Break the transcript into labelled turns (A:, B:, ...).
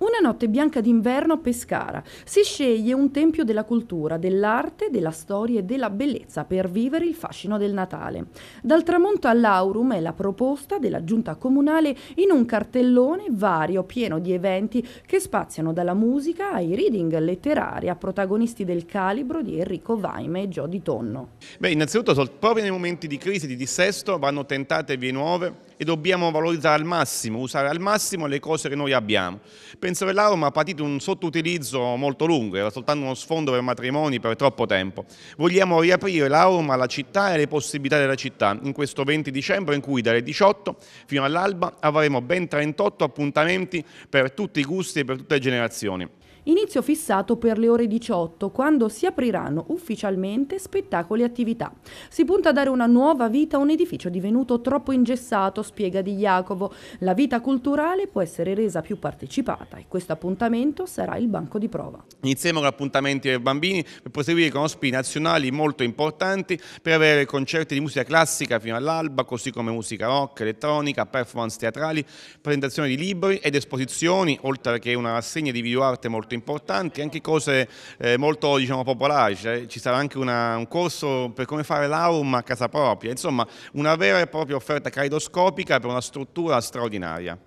A: Una notte bianca d'inverno a Pescara. Si sceglie un tempio della cultura, dell'arte, della storia e della bellezza per vivere il fascino del Natale. Dal tramonto all'aurum è la proposta della giunta comunale in un cartellone vario pieno di eventi che spaziano dalla musica ai reading letterari a protagonisti del calibro di Enrico Vaime e Gio Di Tonno.
B: Beh, innanzitutto proprio nei momenti di crisi, di dissesto, vanno tentate vie nuove e dobbiamo valorizzare al massimo, usare al massimo le cose che noi abbiamo. Penso che l'Arma ha patito un sottoutilizzo molto lungo, era soltanto uno sfondo per matrimoni per troppo tempo. Vogliamo riaprire l'Arma alla città e alle possibilità della città in questo 20 dicembre in cui dalle 18 fino all'alba avremo ben 38 appuntamenti per tutti i gusti e per tutte le generazioni.
A: Inizio fissato per le ore 18, quando si apriranno ufficialmente spettacoli e attività. Si punta a dare una nuova vita a un edificio divenuto troppo ingessato, spiega Di Jacopo. La vita culturale può essere resa più partecipata e questo appuntamento sarà il banco di prova.
B: Iniziamo con appuntamenti per bambini per proseguire con ospiti nazionali molto importanti per avere concerti di musica classica fino all'alba, così come musica rock, elettronica, performance teatrali, presentazioni di libri ed esposizioni, oltre che una rassegna di videoarte molto importante importanti, anche cose eh, molto diciamo, popolari, cioè, ci sarà anche una, un corso per come fare l'aurum a casa propria, insomma una vera e propria offerta caleidoscopica per una struttura straordinaria.